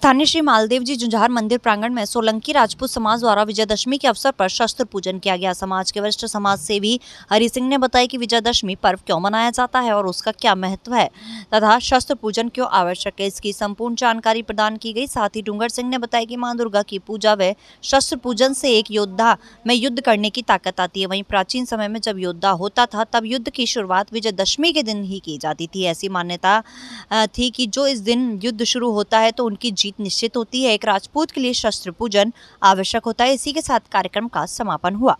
स्थानीय श्री मालदेव जी झुंझार मंदिर प्रांगण में सोलंकी राजपूत समाज द्वारा विजयदशमी के अवसर पर शस्त्र पूजन किया गया समाज के वरिष्ठ समाज सेवी हरि सिंह ने बताया कि विजयदशमी पर्व क्यों मनाया जाता है और उसका क्या महत्व है तथा शस्त्र पूजन क्यों आवश्यक है इसकी संपूर्ण जानकारी प्रदान की गई साथ ही डूंगर सिंह ने बताया कि माँ दुर्गा की पूजा व शस्त्र पूजन से एक योद्धा में युद्ध करने की ताकत आती है वहीं प्राचीन समय में जब योद्धा होता था तब युद्ध की शुरुआत विजयदशमी के दिन ही की जाती थी ऐसी मान्यता थी कि जो इस दिन युद्ध शुरू होता है तो उनकी जीत निश्चित होती है एक राजपूत के लिए शस्त्र पूजन आवश्यक होता है इसी के साथ कार्यक्रम का समापन हुआ